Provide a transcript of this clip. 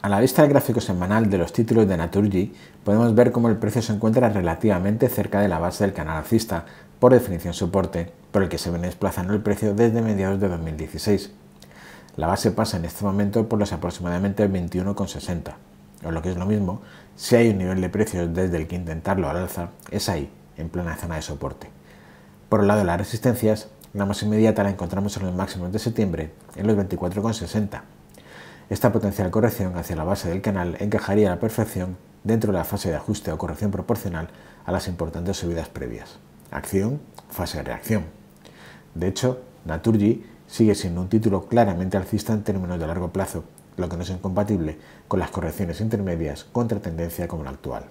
A la vista del gráfico semanal de los títulos de Naturgy, podemos ver cómo el precio se encuentra relativamente cerca de la base del canal alcista, por definición soporte, por el que se viene desplazando el precio desde mediados de 2016. La base pasa en este momento por los aproximadamente 21,60, o lo que es lo mismo, si hay un nivel de precios desde el que intentarlo al alza, es ahí, en plena zona de soporte. Por el lado de las resistencias, la más inmediata la encontramos en los máximos de septiembre, en los 24,60 esta potencial corrección hacia la base del canal encajaría a la perfección dentro de la fase de ajuste o corrección proporcional a las importantes subidas previas. Acción, fase de reacción. De hecho, Naturgy sigue siendo un título claramente alcista en términos de largo plazo, lo que no es incompatible con las correcciones intermedias contra tendencia como la actual.